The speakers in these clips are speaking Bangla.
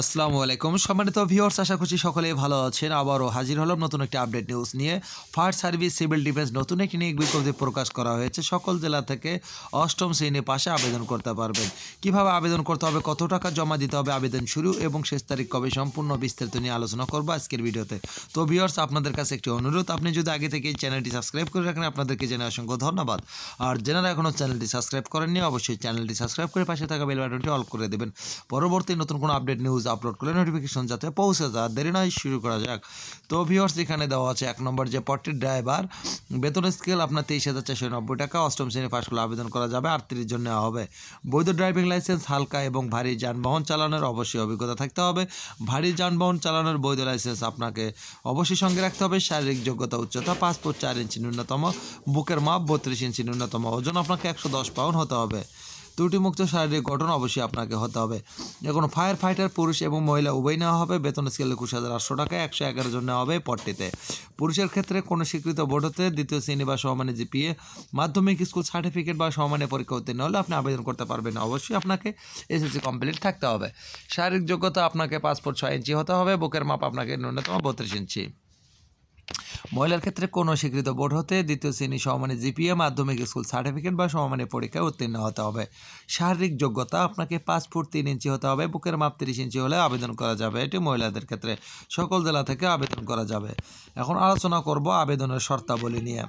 আসসালামু আলাইকুম সম্মানিত ভিউয়ার্স আশা করছি সকলে ভালো আছেন আবারও হাজির হলাম নতুন একটি আপডেট নিউজ নিয়ে ফায়ার সার্ভিস সিভিল ডিফেন্স নতুন একটি নিয়োগ বিজ্ঞপ্তি প্রকাশ করা হয়েছে সকল জেলা থেকে অষ্টম শ্রেণী পাশে আবেদন করতে পারবেন কিভাবে আবেদন করতে হবে কত টাকা জমা দিতে হবে আবেদন শুরু এবং শেষ তারিখ কবে সম্পূর্ণ বিস্তারিত নিয়ে আলোচনা করবো আজকের ভিডিওতে তো ভিউয়ার্স আপনাদের কাছে একটি অনুরোধ আপনি যদি আগে থেকে এই চ্যানেলটি সাবস্ক্রাইব করে রাখেন আপনাদেরকে জেনে অসংখ্য ধন্যবাদ আর জেনারা এখনও চ্যানেলটি সাবস্ক্রাইব করেননি অবশ্যই চ্যানেলটি সাবস্ক্রাইব করে পাশে থাকা বেলবাটনটি অল করে দেবেন পরবর্তী নতুন কোনো আপডেট নিউজ নিউজ আপলোড করলে নোটিফিকেশন যাতে পৌঁছে যায় দেরি নয় শুরু করা যাক তো ভিওর্স এখানে দেওয়া আছে এক নম্বর যে পট্টির ড্রাইভার বেতন স্কেল আপনার তেইশ হাজার চারশো নব্বই টাকা অষ্টম শ্রেণী পাশ করলে আবেদন করা যাবে আটত্রিশ জন নেওয়া হবে বৈধ ড্রাইভিং লাইসেন্স হালকা এবং ভারী যানবাহন চালানোর অবশ্যই অভিজ্ঞতা থাকতে হবে ভারী যানবাহন চালানোর বৈধ লাইসেন্স আপনাকে অবশ্যই সঙ্গে রাখতে হবে শারীরিক যোগ্যতা উচ্চতা পাসপোর্ট চার ইঞ্চি ন্যূনতম বুকের মাপ বত্রিশ ইঞ্চি ন্যূনতম ওজন আপনাকে একশো দশ পাউন্ড হতে হবে ত্রুটিমুক্ত শারীরিক গঠন অবশ্যই আপনাকে হতে হবে এখন ফায়ার ফাইটার পুরুষ এবং মহিলা উভয় নেওয়া হবে বেতন স্কেল একুশ হাজার আটশো টাকা একশো এগারো জন নেওয়া হবে পটটিতে পুরুষের ক্ষেত্রে কোনো স্বীকৃত বোর্ড হতে দ্বিতীয় শ্রেণী বা সমানে জিপিএ মাধ্যমিক স্কুল সার্টিফিকেট বা সমানে পরীক্ষা উত্তীর্ণ হলে আপনি আবেদন করতে পারবেন অবশ্যই আপনাকে এসএসসি কমপ্লিট থাকতে হবে শারীরিক যোগ্যতা আপনাকে পাসপোর্ট ছয় ইঞ্চি হতে হবে বুকের মাপ আপনাকে ন্যূনতম বত্রিশ ইঞ্চি মহিলার ক্ষেত্রে কোনো স্বীকৃত বোর্ড হতে দ্বিতীয় শ্রেণী সমমানের জিপিএ মাধ্যমিক স্কুল সার্টিফিকেট বা সমমানের পরীক্ষায় উত্তীর্ণ হতে হবে শারীরিক যোগ্যতা আপনাকে পাঁচ ফুট তিন ইঞ্চি হতে হবে বুকের মাপ তিরিশ ইঞ্চি হলে আবেদন করা যাবে এটি মহিলাদের ক্ষেত্রে সকল জেলা থেকে আবেদন করা যাবে এখন আলোচনা করব আবেদনের শর্তাবলী নিয়ে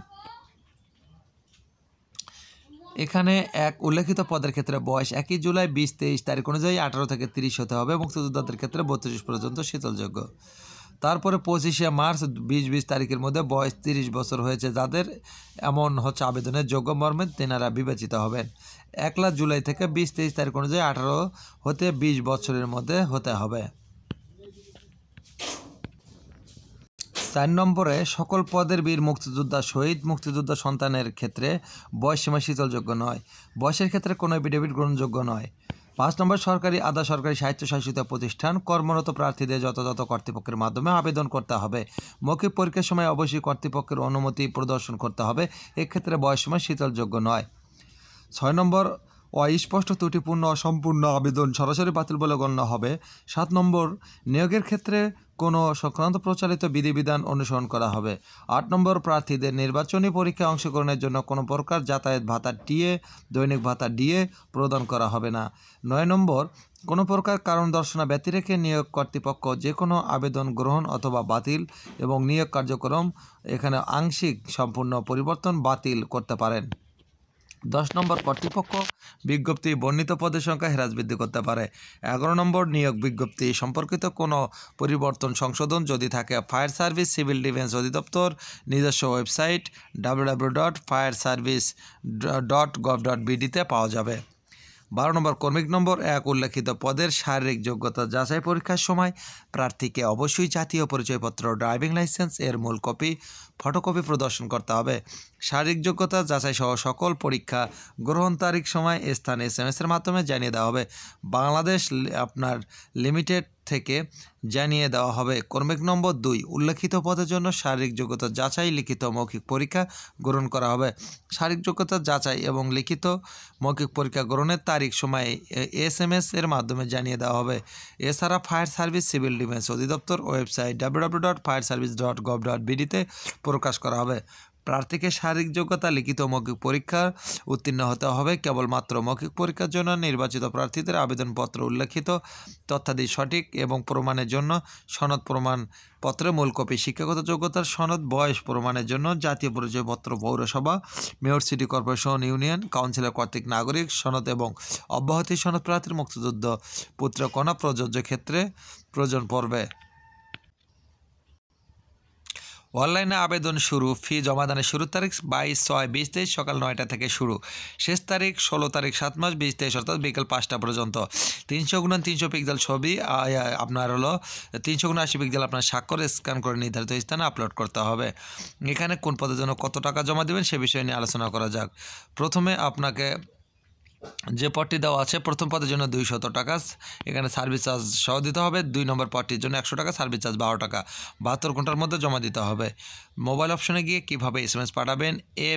এখানে এক উল্লেখিত পদের ক্ষেত্রে বয়স একই জুলাই বিশ তেইশ তারিখ অনুযায়ী আঠারো থেকে তিরিশ হতে হবে মুক্তিযোদ্ধাদের ক্ষেত্রে বত্রিশ পর্যন্ত শীতলযোগ্য তারপরে পঁচিশে মার্চ বিশ বিশ তারিখের মধ্যে বয়স তিরিশ বছর হয়েছে যাদের এমন হচ্ছে আবেদনের যোগ্য মর্মে তেনারা বিবেচিত হবেন একলা জুলাই থেকে বিশ তেইশ তারিখ অনুযায়ী আঠারো হতে বিশ বছরের মধ্যে হতে হবে চার নম্বরে সকল পদের বীর মুক্তিযোদ্ধা শহীদ মুক্তিযোদ্ধা সন্তানের ক্ষেত্রে বয়স সীমা শীতলযোগ্য নয় বয়সের ক্ষেত্রে কোনো এফিডেভিট গ্রহণযোগ্য নয় পাঁচ নম্বর সরকারি আধা সরকারি স্বায়ত্তশাসিত প্রতিষ্ঠান কর্মরত প্রার্থীদের যথাযথ কর্তৃপক্ষের মাধ্যমে আবেদন করতে হবে মৌখিক পরীক্ষার সময় অবশ্যই কর্তৃপক্ষের অনুমতি প্রদর্শন করতে হবে এক্ষেত্রে সময় শীতলযোগ্য নয় ছয় নম্বর অস্পষ্ট ত্রুটিপূর্ণ অসম্পূর্ণ আবেদন সরাসরি বাতিল বলে গণ্য হবে সাত নম্বর নিয়োগের ক্ষেত্রে কোনো সংক্রান্ত প্রচারিত বিধিবিধান অনুসরণ করা হবে আট নম্বর প্রার্থীদের নির্বাচনী পরীক্ষায় অংশগ্রহণের জন্য কোনো প্রকার যাতায়াত ভাতা টিএ দৈনিক ভাতা ডিএ প্রদান করা হবে না নয় নম্বর কোনো প্রকার কারণ দর্শনা রেখে নিয়োগ কর্তৃপক্ষ যে কোনো আবেদন গ্রহণ অথবা বাতিল এবং নিয়োগ কার্যক্রম এখানে আংশিক সম্পূর্ণ পরিবর্তন বাতিল করতে পারেন দশ নম্বর কর্তৃপক্ষ বিজ্ঞপ্তি বর্ণিত পদের সংখ্যা হ্রাস বৃদ্ধি করতে পারে এগারো নম্বর নিয়োগ বিজ্ঞপ্তি সম্পর্কিত কোনো পরিবর্তন সংশোধন যদি থাকে ফায়ার সার্ভিস সিভিল ডিফেন্স অধিদপ্তর নিজস্ব website W dot fire service dot gov dot বিডিতে পাওয়া যাবে বারো নম্বর কর্মিক নম্বর এক উল্লেখিত পদের শারীরিক যোগ্যতা যাচাই পরীক্ষার সময় প্রার্থীকে অবশ্যই জাতীয় পরিচয়পত্র ড্রাইভিং লাইসেন্স এর মূল কপি ফটোকপি প্রদর্শন করতে হবে শারীরিক যোগ্যতা যাচাই সহ সকল পরীক্ষা গ্রহণ তারিখ সময় স্থানে এস এম এসের মাধ্যমে জানিয়ে দেওয়া হবে বাংলাদেশ আপনার লিমিটেড থেকে জানিয়ে দেওয়া হবে কর্মিক নম্বর দুই উল্লেখিত পদের জন্য শারীরিক যোগ্যতা যাচাই লিখিত মৌখিক পরীক্ষা গ্রহণ করা হবে শারীরিক যোগ্যতা যাচাই এবং লিখিত মৌখিক পরীক্ষা গ্রহণের তারিখ সময়ে এস এম এস এর মাধ্যমে জানিয়ে দেওয়া হবে এছাড়া ফায়ার সার্ভিস সিভিল ডিফেন্স অধিদপ্তর website W dot fire service dot gov dot বিডিতে প্রকাশ করা হবে প্রার্থীকে শারীরিক যোগ্যতা লিখিত মৌখিক পরীক্ষা উত্তীর্ণ হতে হবে কেবলমাত্র মৌখিক পরীক্ষার জন্য নির্বাচিত প্রার্থীদের আবেদনপত্র উল্লেখিত তথ্যাদি সঠিক এবং প্রমাণের জন্য সনদ প্রমাণ পত্রে মূল কপি শিক্ষাগত যোগ্যতার সনদ বয়স প্রমাণের জন্য জাতীয় পরিচয়পত্র পৌরসভা mayor city corporation union councillor কর্তৃক নাগরিক সনদ এবং অব্যাহতি সনদ প্রার্থীর মুক্তিযুদ্ধ পুত্রকণা প্রযোজ্য ক্ষেত্রে প্রয়োজন পড়বে অনলাইনে আবেদন শুরু ফি জমাদানের শুরুর তারিখ বাইশ ছয় বিশ তেইশ সকাল নয়টা থেকে শুরু শেষ তারিখ ষোলো তারিখ সাত মাস বিশ তেইশ অর্থাৎ বিকেল পাঁচটা পর্যন্ত তিনশো গুণ তিনশো পিকজাল ছবি আপনার হলো তিনশো গুণ আশি পিকজাল আপনার স্বাক্ষর স্ক্যান করে নির্ধারিত স্থানে আপলোড করতে হবে এখানে কোন পদের জন্য কত টাকা জমা দেবেন সে বিষয়ে নিয়ে আলোচনা করা যাক প্রথমে আপনাকে যে পটটি দেওয়া আছে প্রথম পদের জন্য দুইশত টাকা এখানে সার্ভিস চার্জ সহ দিতে হবে দুই নম্বর পটটির জন্য একশো টাকা সার্ভিস চার্জ বারো টাকা বাহাত্তর ঘন্টার মধ্যে জমা দিতে হবে মোবাইল অপশনে গিয়ে কীভাবে এস এম এস পাঠাবেন A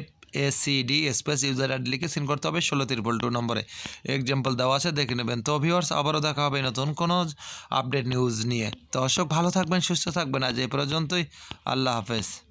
ACD space user ID লিখে সিন করতে হবে ষোলো ত্রিপল টু নম্বরে এক্সাম্পল দেওয়া আছে দেখে নেবেন তো ভিওয়ার্স আবারও দেখা হবে নতুন কোনো আপডেট নিউজ নিয়ে তো অশোক ভালো থাকবেন সুস্থ থাকবেন আজ এ পর্যন্তই আল্লাহ হাফেজ